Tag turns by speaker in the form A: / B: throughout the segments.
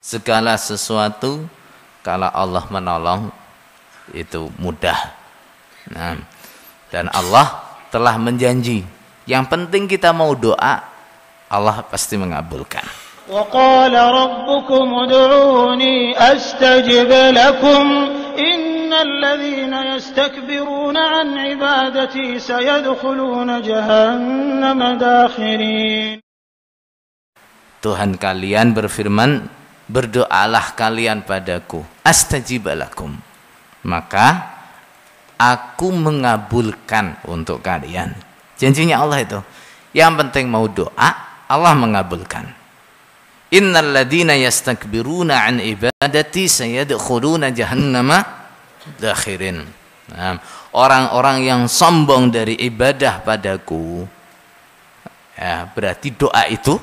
A: Segala sesuatu kalau Allah menolong itu mudah. Nah, dan Allah telah menjanji. Yang penting kita mau doa, Allah pasti mengabulkan.
B: الذين يستكبرون عن عبادتي سيدخلون جهنم داخرين
A: Tuhan kalian berfirman, berdoalah kalian padaku, astajib lakum. Maka aku mengabulkan untuk kalian. Janjinya Allah itu. Yang penting mau doa, Allah mengabulkan. Innal ladina yastakbiruna an ibadati sayadkhuluna jahannama dakhirin. orang-orang yang sombong dari ibadah padaku ya, berarti doa itu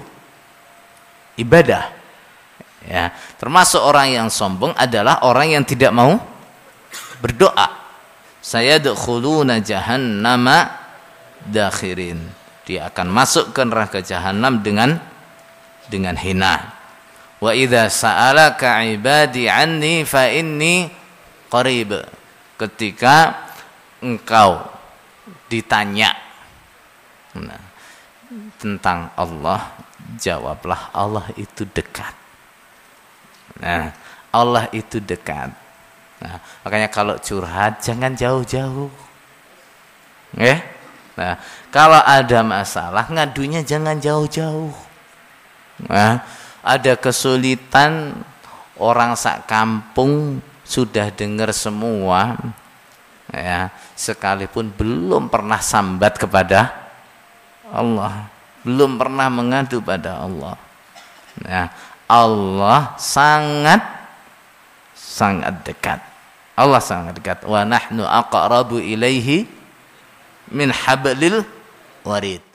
A: ibadah. Ya, termasuk orang yang sombong adalah orang yang tidak mau berdoa. Saya dukhuluna jahannama dakhirin. Dia akan masuk ke neraka jahanam dengan dengan hina. Wa idza sa'alaka ibadi anni fa inni qarib ketika engkau ditanya nah, tentang Allah jawablah Allah itu dekat nah Allah itu dekat nah makanya kalau curhat jangan jauh-jauh ya nah kalau ada masalah ngadunya jangan jauh-jauh nah ada kesulitan orang sak kampung sudah dengar semua ya sekalipun belum pernah sambat kepada Allah belum pernah mengadu pada Allah ya Allah sangat sangat dekat Allah sangat dekat wa nahnu aqrabu ilaihi
B: min hablil
A: warid